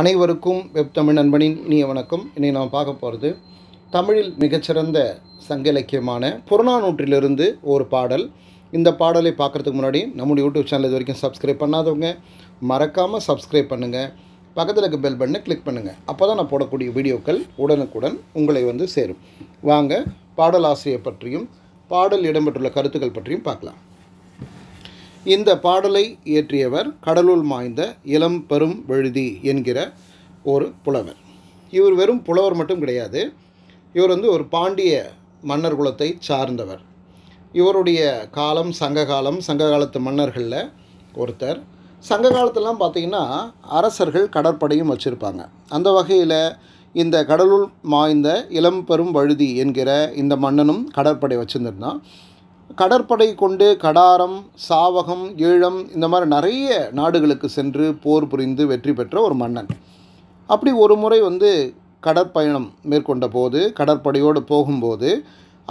அனைவருக்கும் வெப்தமிழ் நண்பனின் இனிய வணக்கம் இனி நாம் பார்க்க போகிறது தமிழில் மிகச்சிறந்த சங்க இலக்கியமான புறநானூற்றிலிருந்து ஒரு பாடல் இந்த பாடலை பார்க்குறதுக்கு முன்னாடி நம்முடைய யூடியூப் சேனல் இது வரைக்கும் சப்ஸ்கிரைப் பண்ணாதவங்க மறக்காமல் சப்ஸ்கிரைப் பண்ணுங்கள் பக்கத்தில் இருக்க பெல் பட்டனை கிளிக் பண்ணுங்கள் அப்போ தான் நான் போடக்கூடிய வீடியோக்கள் உடனுக்குடன் உங்களை வந்து சேரும் வாங்க பாடல் ஆசிரியை பற்றியும் பாடல் இடம்பெற்றுள்ள கருத்துக்கள் பற்றியும் பார்க்கலாம் இந்த பாடலை இயற்றியவர் கடலுள் மாய்ந்த இளம் பெரும் விழுதி என்கிற ஒரு புலவர் இவர் வெறும் புலவர் மட்டும் கிடையாது இவர் வந்து ஒரு பாண்டிய மன்னர் குலத்தை சார்ந்தவர் இவருடைய காலம் சங்க காலம் சங்க காலத்து மன்னர்களில் ஒருத்தர் சங்க காலத்திலாம் பார்த்திங்கன்னா அரசர்கள் கடற்படையும் வச்சுருப்பாங்க அந்த வகையில் இந்த கடலுள் மாய்ந்த இளம் பெரும் வழுதி என்கிற இந்த மன்னனும் கடற்படை வச்சுருந்துருந்தான் கடற்படை கொண்டு கடாரம் சாவகம் ஈழம் இந்த மாதிரி நிறைய நாடுகளுக்கு சென்று போர் புரிந்து வெற்றி பெற்ற ஒரு மன்னன் அப்படி ஒரு முறை வந்து கடற்பயணம் மேற்கொண்ட போது கடற்படையோடு போகும்போது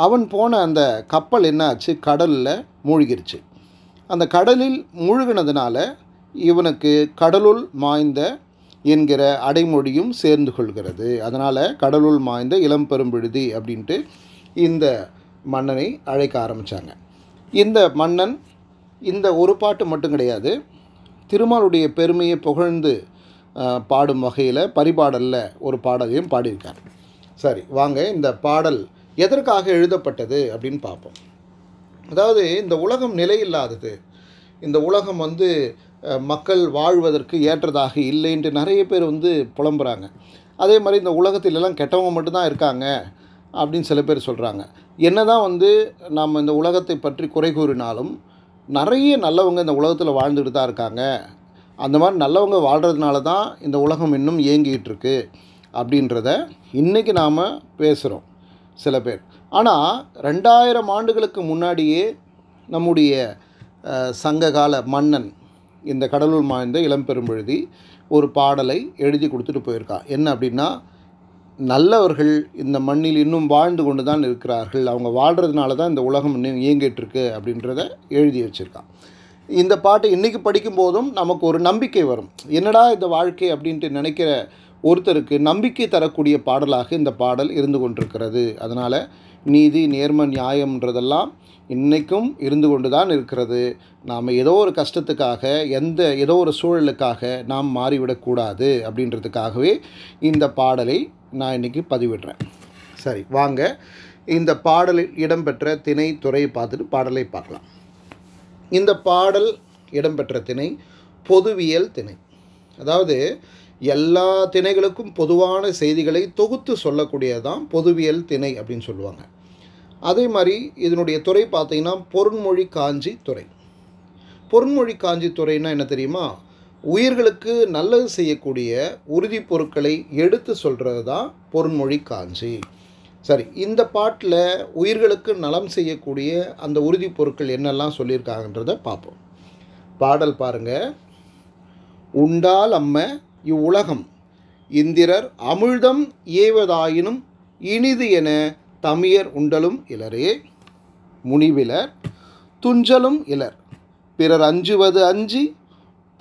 அவன் போன அந்த கப்பல் என்னாச்சு கடலில் மூழ்கிருச்சு அந்த கடலில் மூழ்கினதுனால இவனுக்கு கடலுள் மாய்ந்த என்கிற அடைமொழியும் சேர்ந்து கொள்கிறது அதனால் கடலுள் மாய்ந்த இளம்பெரும்பிடுதி அப்படின்ட்டு இந்த மன்னனை அழைக்க ஆரம்பித்தாங்க இந்த மன்னன் இந்த ஒரு பாட்டு மட்டும் கிடையாது திருமாலுடைய பெருமையை புகழ்ந்து பாடும் வகையில் பரிபாடலில் ஒரு பாடலையும் பாடியிருக்கார் சரி வாங்க இந்த பாடல் எதற்காக எழுதப்பட்டது அப்படின்னு பார்ப்போம் அதாவது இந்த உலகம் நிலையில்லாதது இந்த உலகம் வந்து மக்கள் வாழ்வதற்கு ஏற்றதாக இல்லைன்ட்டு நிறைய பேர் வந்து புலம்புறாங்க அதே மாதிரி இந்த உலகத்திலெல்லாம் கெட்டவங்க மட்டும்தான் இருக்காங்க அப்படின்னு சில பேர் சொல்கிறாங்க என்ன தான் வந்து நாம் இந்த உலகத்தை பற்றி குறை கூறினாலும் நிறைய நல்லவங்க இந்த உலகத்தில் வாழ்ந்துட்டு தான் இருக்காங்க அந்த மாதிரி நல்லவங்க வாழ்கிறதுனால தான் இந்த உலகம் இன்னும் இயங்கிகிட்டு அப்படின்றத இன்றைக்கி நாம் பேசுகிறோம் சில பேர் ஆனால் ரெண்டாயிரம் ஆண்டுகளுக்கு முன்னாடியே நம்முடைய சங்ககால மன்னன் இந்த கடலூர் மாய்ந்த இளம்பெரும்பெழுதி ஒரு பாடலை எழுதி கொடுத்துட்டு போயிருக்கா என்ன அப்படின்னா நல்லவர்கள் இந்த மண்ணில் இன்னும் வாழ்ந்து கொண்டு தான் இருக்கிறார்கள் அவங்க வாழ்கிறதுனால தான் இந்த உலகம் இன்னும் இயங்கிட்டுருக்கு அப்படின்றத எழுதி வச்சுருக்கான் இந்த பாட்டை இன்றைக்கி படிக்கும்போதும் நமக்கு ஒரு நம்பிக்கை வரும் என்னடா இந்த வாழ்க்கை அப்படின்ட்டு நினைக்கிற ஒருத்தருக்கு நம்பிக்கை தரக்கூடிய பாடலாக இந்த பாடல் இருந்து கொண்டிருக்கிறது அதனால் நீதி நேர்ம நியாயம்ன்றதெல்லாம் இன்றைக்கும் இருந்து கொண்டு தான் இருக்கிறது நாம் ஏதோ ஒரு கஷ்டத்துக்காக எந்த ஏதோ ஒரு சூழலுக்காக நாம் மாறிவிடக்கூடாது அப்படின்றதுக்காகவே இந்த பாடலை நான் இன்றைக்கி பதிவிடுறேன் சரி வாங்க இந்த பாடலில் இடம்பெற்ற திணை துறையை பார்த்துட்டு பாடலை பார்க்கலாம் இந்த பாடல் இடம்பெற்ற திணை பொதுவியல் திணை அதாவது எல்லா திணைகளுக்கும் பொதுவான செய்திகளை தொகுத்து சொல்லக்கூடியதான் பொதுவியல் திணை அப்படின்னு சொல்லுவாங்க அதே மாதிரி இதனுடைய துறை பார்த்திங்கன்னா பொருண்மொழி காஞ்சி துறை பொருண்மொழி காஞ்சி துறைன்னா என்ன தெரியுமா உயிர்களுக்கு நல்லது செய்யக்கூடிய உறுதி பொருட்களை எடுத்து சொல்கிறது தான் பொருண்மொழி காஞ்சி சரி இந்த பாட்டில் உயிர்களுக்கு நலம் செய்யக்கூடிய அந்த உறுதி பொருட்கள் என்னெல்லாம் சொல்லியிருக்காங்கன்றத பார்ப்போம் பாடல் பாருங்கள் உண்டால் அம்ம இவ்வுலகம் இந்திரர் அமிழ்தம் ஏவதாயினும் இனிது என தமியர் உண்டலும் இலரே முனிவிலர் துஞ்சலும் இலர் பிறர் அஞ்சுவது அஞ்சி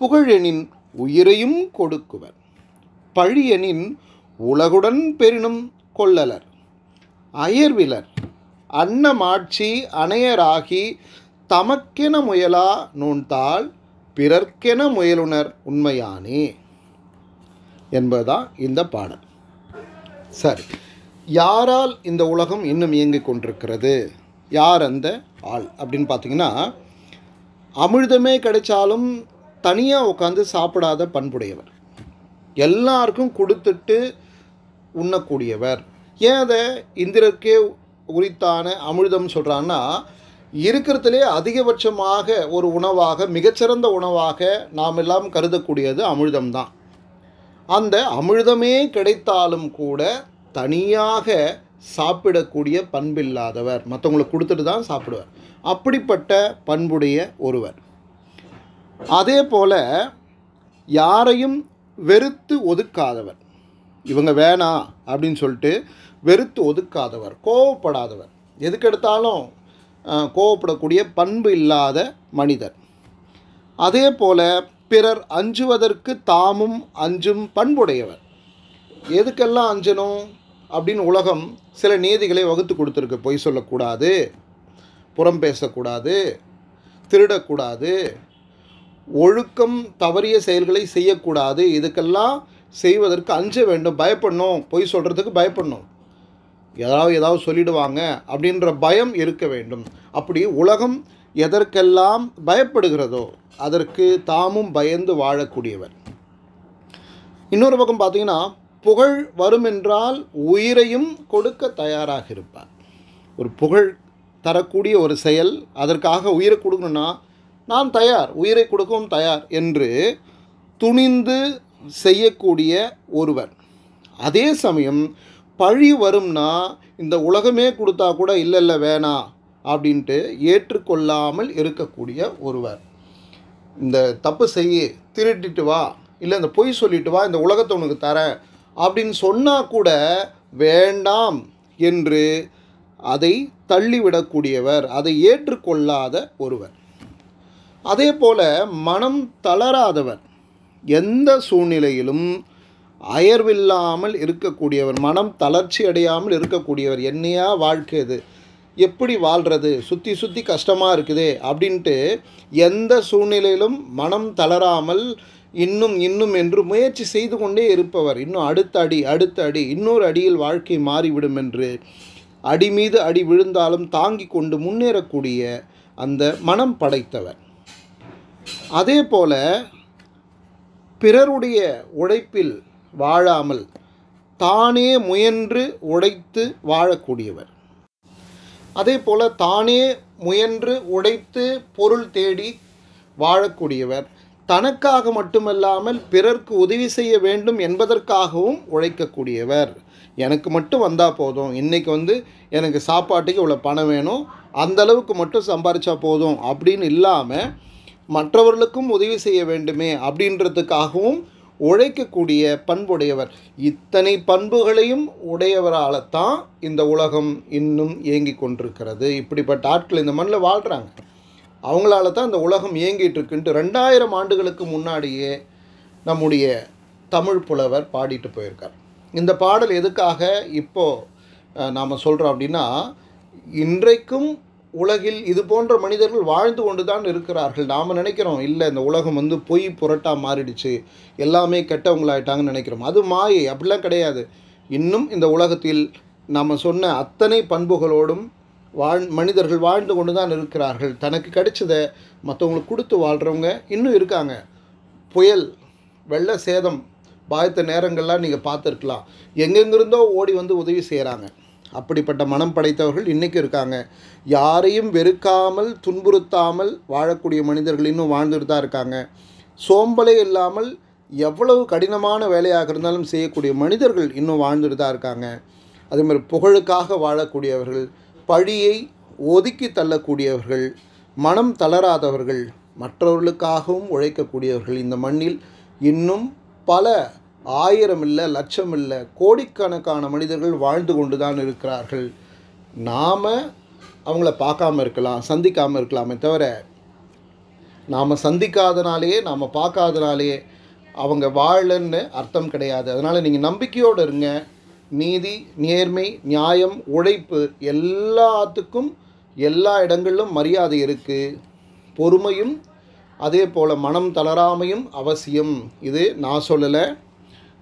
புகழெனின் உயிரையும் கொடுக்குவர் பழியனின் உலகுடன் பெரினும் கொள்ளலர் அயர்விலர் அன்னமாட்சி அணையராகி தமக்கென முயலா நூன்தால் பிறர்க்கென முயலுனர் உண்மையானே என்பதுதான் இந்த பாடல் சரி யாரால் இந்த உலகம் இன்னும் இயங்கிக் கொண்டிருக்கிறது யார் அந்த ஆள் அப்படின்னு பார்த்தீங்கன்னா அமிழ்தமே கிடைச்சாலும் தனியாக உட்காந்து சாப்பிடாத பண்புடையவர் எல்லாருக்கும் கொடுத்துட்டு உண்ணக்கூடியவர் ஏன் அதை இந்திரக்கே உரித்தான அமிழ்தம் சொல்கிறான்னா இருக்கிறதுலே அதிகபட்சமாக ஒரு உணவாக மிகச்சிறந்த உணவாக நாம் எல்லாம் கருதக்கூடியது அமிழ்தம்தான் அந்த அமிழ்தமே கிடைத்தாலும் கூட தனியாக சாப்பிடக்கூடிய பண்பில்லாதவர் மற்றவங்களுக்கு கொடுத்துட்டு தான் சாப்பிடுவார் அப்படிப்பட்ட பண்புடைய ஒருவர் அதே போல் யாரையும் வெறுத்து ஒதுக்காதவர் இவங்க வேணாம் அப்படின்னு சொல்லிட்டு வெறுத்து ஒதுக்காதவர் கோவப்படாதவர் எதுக்கெடுத்தாலும் கோவப்படக்கூடிய பண்பு இல்லாத மனிதர் அதே போல் பிறர் அஞ்சுவதற்கு தாமும் அஞ்சும் பண்புடையவர் எதுக்கெல்லாம் அஞ்சனும் அப்படின்னு உலகம் சில நீதிகளை வகுத்து கொடுத்துருக்கு பொய் சொல்லக்கூடாது புறம் பேசக்கூடாது திருடக்கூடாது ஒழுக்கம் தவறிய செயல்களை செய்யக்கூடாது இதுக்கெல்லாம் செய்வதற்கு அஞ்ச வேண்டும் பயப்படணும் பொய் சொல்கிறதுக்கு பயப்படணும் ஏதாவது ஏதாவது சொல்லிடுவாங்க அப்படின்ற பயம் இருக்க வேண்டும் அப்படி உலகம் எதற்கெல்லாம் பயப்படுகிறதோ அதற்கு தாமும் பயந்து வாழக்கூடியவர் இன்னொரு பக்கம் பார்த்தீங்கன்னா புகழ் வருமென்றால் உயிரையும் கொடுக்க தயாராக இருப்பார் ஒரு புகழ் தரக்கூடிய ஒரு செயல் அதற்காக உயிரை கொடுக்கணும்னா நான் தயார் உயிரை கொடுக்கவும் தயார் என்று துணிந்து செய்யக்கூடிய ஒருவர் அதே சமயம் பழி வரும்னா இந்த உலகமே கொடுத்தா கூட இல்லை இல்லை வேணாம் அப்படின்ட்டு ஏற்றுக்கொள்ளாமல் இருக்கக்கூடிய ஒருவர் இந்த தப்பு செய்ய திருட்டிட்டு வா இல்லை இந்த பொய் சொல்லிட்டு வா இந்த உலகத்தை உனக்கு தரேன் அப்படின்னு சொன்னால் கூட வேண்டாம் என்று அதை தள்ளிவிடக்கூடியவர் அதை ஏற்றுக்கொள்ளாத ஒருவர் அதே போல் மனம் தளராதவர் எந்த சூழ்நிலையிலும் அயர்வில்லாமல் இருக்கக்கூடியவர் மனம் தளர்ச்சி அடையாமல் இருக்கக்கூடியவர் என்னையா வாழ்க்கை இது எப்படி வாழ்கிறது சுற்றி சுற்றி கஷ்டமாக இருக்குதே அப்படின்ட்டு எந்த சூழ்நிலையிலும் மனம் தளராமல் இன்னும் இன்னும் என்று முயற்சி செய்து கொண்டே இருப்பவர் இன்னும் அடுத்த அடி அடுத்த அடி இன்னொரு அடியில் வாழ்க்கை மாறிவிடும் என்று அடி மீது அடி விழுந்தாலும் தாங்கி கொண்டு முன்னேறக்கூடிய அந்த மனம் படைத்தவர் அதே போல பிறருடைய உழைப்பில் வாழாமல் தானே முயன்று உடைத்து வாழக்கூடியவர் அதே போல் தானே முயன்று உடைத்து பொருள் தேடி வாழக்கூடியவர் தனக்காக மட்டுமல்லாமல் பிறர்க்கு உதவி செய்ய வேண்டும் என்பதற்காகவும் உழைக்கக்கூடியவர் எனக்கு மட்டும் வந்தால் போதும் இன்றைக்கி வந்து எனக்கு சாப்பாட்டுக்கு இவ்வளோ பணம் வேணும் அந்தளவுக்கு மட்டும் சம்பாரித்தா போதும் அப்படின்னு இல்லாமல் மற்றவர்களுக்கும் உதவி செய்ய வேண்டுமே அப்படின்றதுக்காகவும் உழைக்கக்கூடிய பண்புடையவர் இத்தனை பண்புகளையும் உடையவரால் தான் இந்த உலகம் இன்னும் இயங்கி கொண்டிருக்கிறது இப்படிப்பட்ட ஆட்கள் இந்த மண்ணில் வாழ்கிறாங்க அவங்களால தான் இந்த உலகம் இயங்கிட்டு இருக்குன்ட்டு ரெண்டாயிரம் ஆண்டுகளுக்கு முன்னாடியே நம்முடைய தமிழ் புலவர் பாடிட்டு போயிருக்கார் இந்த பாடல் எதுக்காக இப்போது நாம் சொல்கிறோம் அப்படின்னா இன்றைக்கும் உலகில் இது போன்ற மனிதர்கள் வாழ்ந்து கொண்டு தான் இருக்கிறார்கள் நாம் நினைக்கிறோம் இல்லை இந்த உலகம் வந்து பொய் புரட்டாக மாறிடுச்சு எல்லாமே கெட்டவங்களாயிட்டாங்கன்னு நினைக்கிறோம் அது மாயை அப்படிலாம் கிடையாது இன்னும் இந்த உலகத்தில் நாம் சொன்ன அத்தனை பண்புகளோடும் வாழ் மனிதர்கள் வாழ்ந்து கொண்டு தான் இருக்கிறார்கள் தனக்கு கிடைச்சதை மற்றவங்களுக்கு கொடுத்து வாழ்கிறவங்க இன்னும் இருக்காங்க புயல் வெள்ள சேதம் பாதித்த நேரங்கள்லாம் நீங்கள் பார்த்துருக்கலாம் எங்கெங்கிருந்தோ ஓடி வந்து உதவி செய்கிறாங்க அப்படிப்பட்ட மனம் படைத்தவர்கள் இன்றைக்கும் இருக்காங்க யாரையும் வெறுக்காமல் துன்புறுத்தாமல் வாழக்கூடிய மனிதர்கள் இன்னும் வாழ்ந்துட்டு தான் இருக்காங்க சோம்பலே இல்லாமல் எவ்வளவு கடினமான வேலையாக இருந்தாலும் செய்யக்கூடிய மனிதர்கள் இன்னும் வாழ்ந்துட்டு தான் இருக்காங்க அதேமாதிரி புகழுக்காக வாழக்கூடியவர்கள் பழியை ஒதுக்கி தள்ளக்கூடியவர்கள் மனம் தளராதவர்கள் மற்றவர்களுக்காகவும் உழைக்கக்கூடியவர்கள் இந்த மண்ணில் இன்னும் பல ஆயிரம் இல்லை லட்சம் இல்லை கோடிக்கணக்கான மனிதர்கள் வாழ்ந்து கொண்டு தான் இருக்கிறார்கள் நாம் அவங்கள பார்க்காம இருக்கலாம் சந்திக்காமல் இருக்கலாமே தவிர நாம் சந்திக்காதனாலேயே நாம் பார்க்காதனாலேயே அவங்க வாழலன்னு அர்த்தம் கிடையாது அதனால் நீங்கள் நம்பிக்கையோடு இருங்க நீதி நேர்மை நியாயம் உழைப்பு எல்லாத்துக்கும் எல்லா இடங்களிலும் மரியாதை இருக்குது பொறுமையும் அதே போல் மனம் தளராமையும் அவசியம் இது நான் சொல்லலை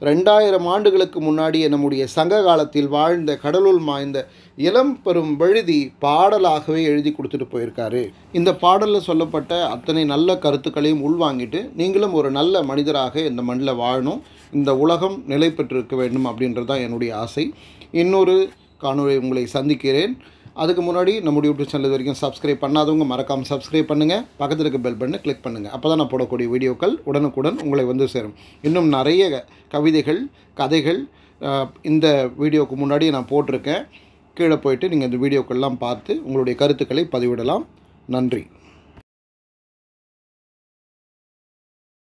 ரெண்டாயிரம் ஆண்டுகளுக்கு முன்னாடி நம்முடைய சங்க காலத்தில் வாழ்ந்த கடலுள் மாய்ந்த இளம் பெறும் வழுதி பாடலாகவே எழுதி கொடுத்துட்டு போயிருக்காரு இந்த பாடலில் சொல்லப்பட்ட அத்தனை நல்ல கருத்துக்களையும் உள்வாங்கிட்டு நீங்களும் ஒரு நல்ல மனிதராக இந்த மண்ணில் வாழணும் இந்த உலகம் நிலை பெற்றிருக்க வேண்டும் அப்படின்றது தான் என்னுடைய ஆசை இன்னொரு காணொலி உங்களை சந்திக்கிறேன் அதுக்கு முன்னாடி நம்முடைய யூடியூப் சேனல் வரைக்கும் சப்ஸ்கிரைப் பண்ணாதவங்க மறக்காமல் சப்ஸ்கிரைப் பண்ணுங்கள் பக்கத்தில் இருக்க பெல் பண்ணு கிளிக் பண்ணுங்கள் அப்போ தான் நான் போடக்கூடிய வீடியோக்கள் உடனுக்குடன் உங்களை வந்து சேரும் இன்னும் நிறைய கவிதைகள் கதைகள் இந்த வீடியோவுக்கு முன்னாடி நான் போட்டிருக்கேன் கீழே போயிட்டு நீங்கள் இந்த வீடியோக்கள்லாம் பார்த்து உங்களுடைய கருத்துக்களை பதிவிடலாம் நன்றி